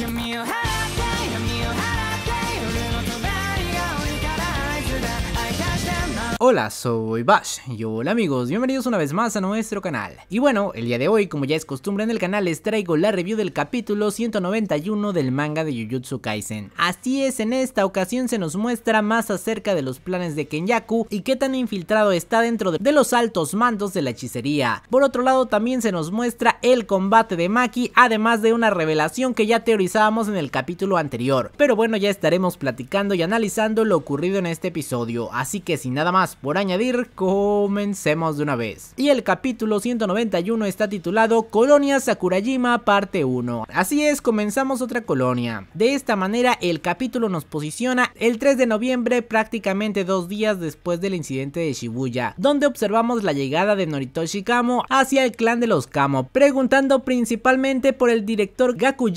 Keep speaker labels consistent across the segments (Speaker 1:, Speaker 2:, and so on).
Speaker 1: give me a hand. Hola, soy Bash y hola amigos, bienvenidos una vez más a nuestro canal. Y bueno, el día de hoy, como ya es costumbre en el canal, les traigo la review del capítulo 191 del manga de Jujutsu Kaisen. Así es, en esta ocasión se nos muestra más acerca de los planes de Kenyaku y qué tan infiltrado está dentro de los altos mandos de la hechicería. Por otro lado, también se nos muestra el combate de Maki, además de una revelación que ya teorizábamos en el capítulo anterior. Pero bueno, ya estaremos platicando y analizando lo ocurrido en este episodio, así que sin nada más por añadir, comencemos de una vez. Y el capítulo 191 está titulado Colonia Sakurajima parte 1. Así es, comenzamos otra colonia. De esta manera el capítulo nos posiciona el 3 de noviembre prácticamente dos días después del incidente de Shibuya, donde observamos la llegada de Noritoshi Kamo hacia el clan de los Kamo, preguntando principalmente por el director Gaku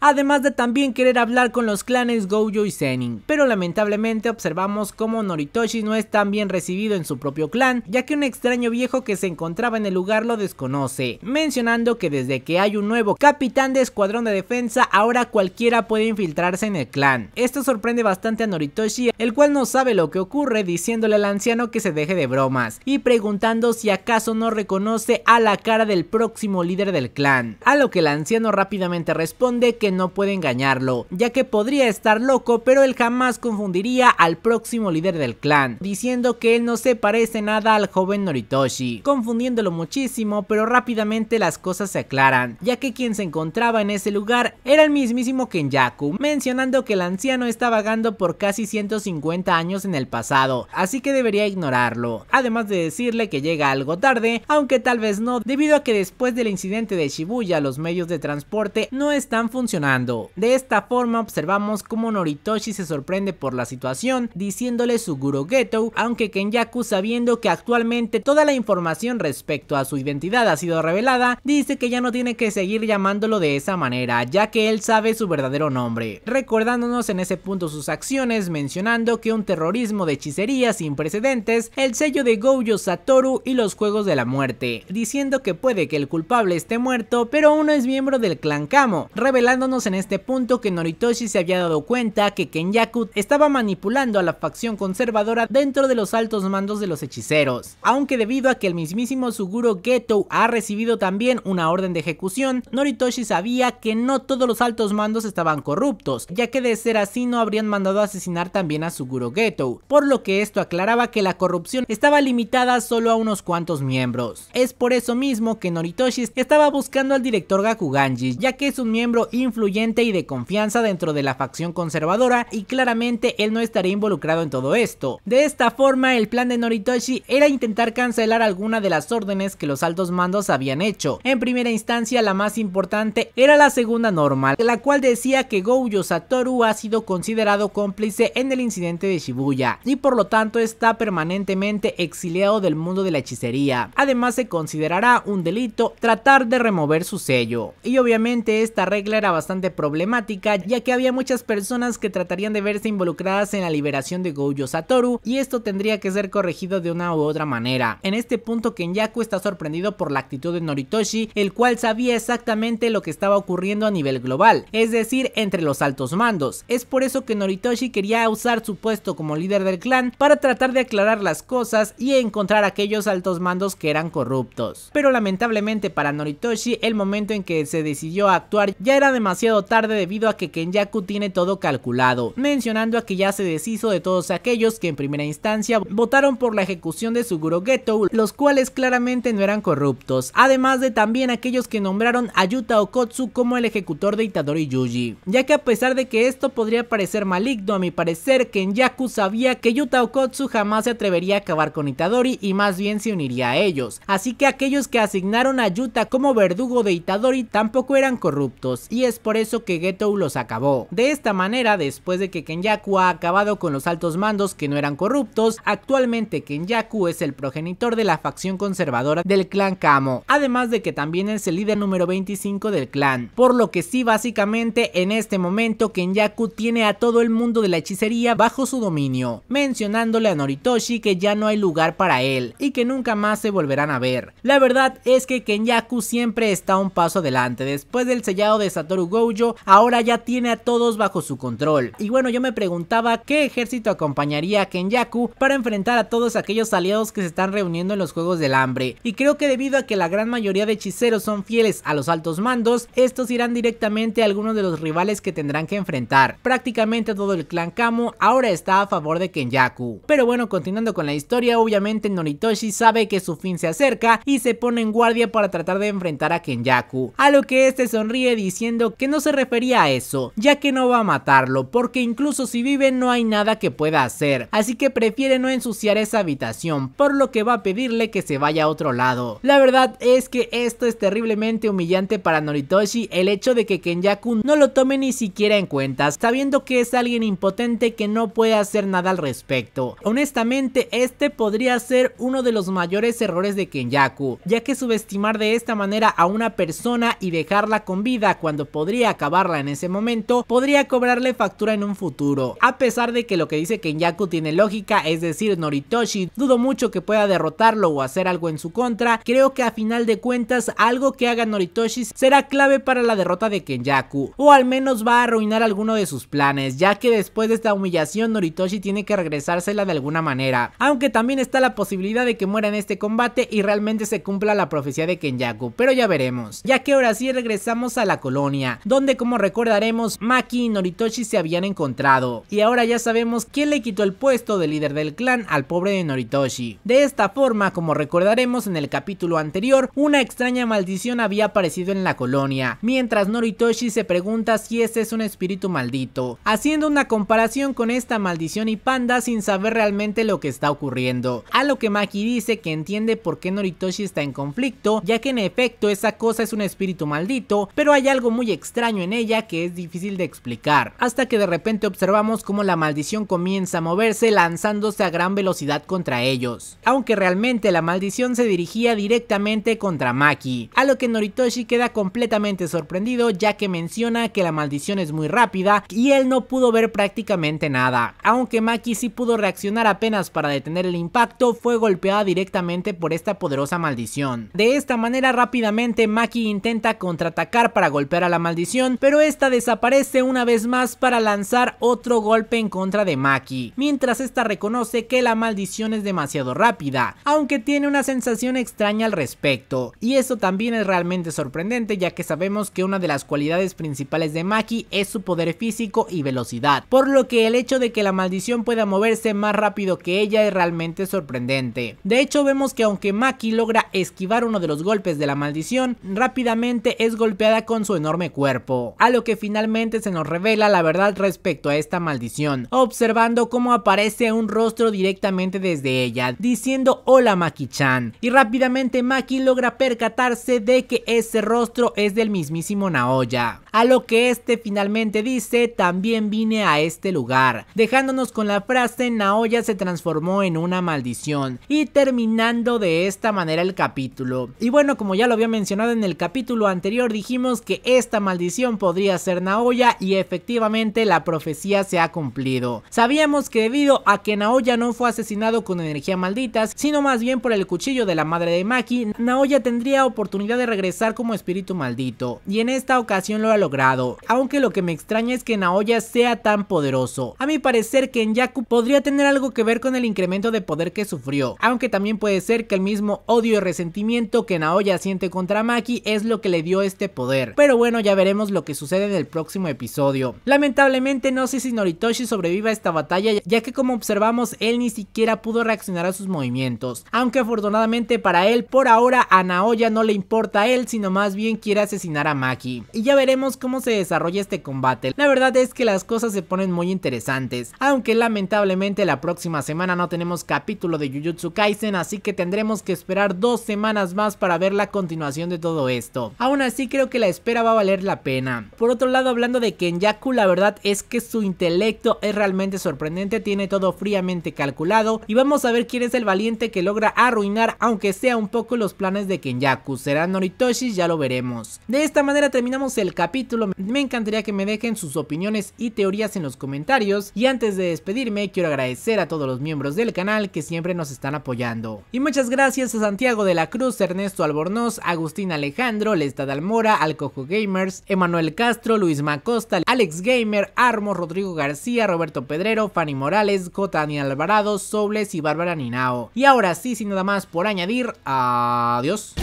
Speaker 1: además de también querer hablar con los clanes Gojo y Senin. Pero lamentablemente observamos cómo Noritoshi no es tan bien recibido en su propio clan, ya que un extraño viejo que se encontraba en el lugar lo desconoce, mencionando que desde que hay un nuevo capitán de escuadrón de defensa, ahora cualquiera puede infiltrarse en el clan. Esto sorprende bastante a Noritoshi, el cual no sabe lo que ocurre, diciéndole al anciano que se deje de bromas, y preguntando si acaso no reconoce a la cara del próximo líder del clan, a lo que el anciano rápidamente responde que no puede engañarlo, ya que podría estar loco, pero él jamás confundiría al próximo líder del clan, diciendo que que él no se parece nada al joven Noritoshi, confundiéndolo muchísimo, pero rápidamente las cosas se aclaran, ya que quien se encontraba en ese lugar era el mismísimo Kenyaku, mencionando que el anciano está vagando por casi 150 años en el pasado, así que debería ignorarlo, además de decirle que llega algo tarde, aunque tal vez no, debido a que después del incidente de Shibuya los medios de transporte no están funcionando. De esta forma observamos cómo Noritoshi se sorprende por la situación, diciéndole su Guru Geto, aunque Kenyaku sabiendo que actualmente toda la información respecto a su identidad ha sido revelada, dice que ya no tiene que seguir llamándolo de esa manera, ya que él sabe su verdadero nombre, recordándonos en ese punto sus acciones mencionando que un terrorismo de hechicería sin precedentes, el sello de Gojo Satoru y los Juegos de la Muerte, diciendo que puede que el culpable esté muerto, pero uno es miembro del clan Kamo, revelándonos en este punto que Noritoshi se había dado cuenta que Yaku estaba manipulando a la facción conservadora dentro de los altos mandos de los hechiceros. Aunque debido a que el mismísimo Suguro Geto ha recibido también una orden de ejecución, Noritoshi sabía que no todos los altos mandos estaban corruptos, ya que de ser así no habrían mandado asesinar también a Suguro Geto, por lo que esto aclaraba que la corrupción estaba limitada solo a unos cuantos miembros. Es por eso mismo que Noritoshi estaba buscando al director Gakuganji, ya que es un miembro influyente y de confianza dentro de la facción conservadora y claramente él no estaría involucrado en todo esto. De esta forma el plan de Noritoshi era intentar cancelar alguna de las órdenes que los altos mandos habían hecho. En primera instancia, la más importante era la segunda normal, la cual decía que Gojo Satoru ha sido considerado cómplice en el incidente de Shibuya y por lo tanto está permanentemente exiliado del mundo de la hechicería. Además, se considerará un delito tratar de remover su sello. Y obviamente esta regla era bastante problemática ya que había muchas personas que tratarían de verse involucradas en la liberación de Gojo Satoru y esto tendría que ser corregido de una u otra manera. En este punto Kenyaku está sorprendido por la actitud de Noritoshi, el cual sabía exactamente lo que estaba ocurriendo a nivel global, es decir, entre los altos mandos. Es por eso que Noritoshi quería usar su puesto como líder del clan para tratar de aclarar las cosas y encontrar aquellos altos mandos que eran corruptos. Pero lamentablemente para Noritoshi, el momento en que se decidió actuar ya era demasiado tarde debido a que Kenyaku tiene todo calculado, mencionando a que ya se deshizo de todos aquellos que en primera instancia votaron por la ejecución de Suguro Geto, los cuales claramente no eran corruptos, además de también aquellos que nombraron a Yuta Okotsu como el ejecutor de Itadori Yuji, ya que a pesar de que esto podría parecer maligno, a mi parecer Kenyaku sabía que Yuta Okotsu jamás se atrevería a acabar con Itadori y más bien se uniría a ellos, así que aquellos que asignaron a Yuta como verdugo de Itadori tampoco eran corruptos y es por eso que Geto los acabó. De esta manera, después de que Kenyaku ha acabado con los altos mandos que no eran corruptos, Actualmente Kenyaku es el progenitor de la facción conservadora del clan Kamo, además de que también es el líder número 25 del clan, por lo que sí básicamente en este momento Kenyaku tiene a todo el mundo de la hechicería bajo su dominio, mencionándole a Noritoshi que ya no hay lugar para él y que nunca más se volverán a ver. La verdad es que Kenyaku siempre está un paso adelante, después del sellado de Satoru Gojo ahora ya tiene a todos bajo su control. Y bueno yo me preguntaba qué ejército acompañaría a Kenyaku para enfrentar enfrentar a todos aquellos aliados que se están reuniendo en los Juegos del Hambre. Y creo que debido a que la gran mayoría de hechiceros son fieles a los altos mandos, estos irán directamente a algunos de los rivales que tendrán que enfrentar. Prácticamente todo el clan Kamo ahora está a favor de Kenyaku. Pero bueno, continuando con la historia, obviamente Noritoshi sabe que su fin se acerca y se pone en guardia para tratar de enfrentar a Kenyaku. A lo que este sonríe diciendo que no se refería a eso, ya que no va a matarlo, porque incluso si vive no hay nada que pueda hacer. Así que prefiere no ensuciar esa habitación, por lo que va a pedirle que se vaya a otro lado. La verdad es que esto es terriblemente humillante para Noritoshi el hecho de que Kenyaku no lo tome ni siquiera en cuenta, sabiendo que es alguien impotente que no puede hacer nada al respecto. Honestamente, este podría ser uno de los mayores errores de Kenyaku, ya que subestimar de esta manera a una persona y dejarla con vida cuando podría acabarla en ese momento, podría cobrarle factura en un futuro. A pesar de que lo que dice Kenyaku tiene lógica, es decir, Noritoshi, dudo mucho que pueda derrotarlo o hacer algo en su contra, creo que a final de cuentas algo que haga Noritoshi será clave para la derrota de Kenyaku, o al menos va a arruinar alguno de sus planes, ya que después de esta humillación Noritoshi tiene que regresársela de alguna manera, aunque también está la posibilidad de que muera en este combate y realmente se cumpla la profecía de Kenyaku, pero ya veremos, ya que ahora sí regresamos a la colonia, donde como recordaremos Maki y Noritoshi se habían encontrado, y ahora ya sabemos quién le quitó el puesto de líder del clan al pobre de Noritoshi. De esta forma, como recordaremos en el capítulo anterior, una extraña maldición había aparecido en la colonia, mientras Noritoshi se pregunta si ese es un espíritu maldito, haciendo una comparación con esta maldición y Panda sin saber realmente lo que está ocurriendo. A lo que Maki dice que entiende por qué Noritoshi está en conflicto, ya que en efecto esa cosa es un espíritu maldito, pero hay algo muy extraño en ella que es difícil de explicar, hasta que de repente observamos cómo la maldición comienza a moverse lanzándose a gran velocidad contra ellos, aunque realmente la maldición se dirigía directamente contra Maki, a lo que Noritoshi queda completamente sorprendido ya que menciona que la maldición es muy rápida y él no pudo ver prácticamente nada, aunque Maki sí pudo reaccionar apenas para detener el impacto, fue golpeada directamente por esta poderosa maldición. De esta manera rápidamente Maki intenta contraatacar para golpear a la maldición, pero esta desaparece una vez más para lanzar otro golpe en contra de Maki, mientras esta reconoce que la maldición es demasiado rápida, aunque tiene una sensación extraña al respecto. Y eso también es realmente sorprendente ya que sabemos que una de las cualidades principales de Maki es su poder físico y velocidad, por lo que el hecho de que la maldición pueda moverse más rápido que ella es realmente sorprendente. De hecho vemos que aunque Maki logra esquivar uno de los golpes de la maldición, rápidamente es golpeada con su enorme cuerpo, a lo que finalmente se nos revela la verdad respecto a esta maldición, observando cómo aparece un rostro directamente desde ella, diciendo hola Maki-chan. Y rápidamente Maki logra percatarse de que ese rostro es del mismísimo Naoya a lo que este finalmente dice, también vine a este lugar, dejándonos con la frase Naoya se transformó en una maldición y terminando de esta manera el capítulo. Y bueno, como ya lo había mencionado en el capítulo anterior, dijimos que esta maldición podría ser Naoya y efectivamente la profecía se ha cumplido. Sabíamos que debido a que Naoya no fue asesinado con energía maldita, sino más bien por el cuchillo de la madre de Maki, Naoya tendría oportunidad de regresar como espíritu maldito. Y en esta ocasión lo logrado, aunque lo que me extraña es que Naoya sea tan poderoso. A mi parecer que Yaku podría tener algo que ver con el incremento de poder que sufrió, aunque también puede ser que el mismo odio y resentimiento que Naoya siente contra Maki es lo que le dio este poder. Pero bueno, ya veremos lo que sucede en el próximo episodio. Lamentablemente no sé si Noritoshi sobreviva a esta batalla ya que como observamos él ni siquiera pudo reaccionar a sus movimientos, aunque afortunadamente para él por ahora a Naoya no le importa a él sino más bien quiere asesinar a Maki. Y ya veremos cómo se desarrolla este combate. La verdad es que las cosas se ponen muy interesantes, aunque lamentablemente la próxima semana no tenemos capítulo de Jujutsu Kaisen, así que tendremos que esperar dos semanas más para ver la continuación de todo esto. Aún así creo que la espera va a valer la pena. Por otro lado, hablando de Kenyaku, la verdad es que su intelecto es realmente sorprendente, tiene todo fríamente calculado y vamos a ver quién es el valiente que logra arruinar aunque sea un poco los planes de Kenyaku. Será Noritoshi, ya lo veremos. De esta manera terminamos el capítulo me encantaría que me dejen sus opiniones y teorías en los comentarios. Y antes de despedirme, quiero agradecer a todos los miembros del canal que siempre nos están apoyando. Y muchas gracias a Santiago de la Cruz, Ernesto Albornoz, Agustín Alejandro, Lesta Dalmora, Alcojo Gamers, Emanuel Castro, Luis Macosta, Alex Gamer, Armo, Rodrigo García, Roberto Pedrero, Fanny Morales, Cotani Alvarado, Sobles y Bárbara Ninao. Y ahora sí, sin nada más por añadir, adiós.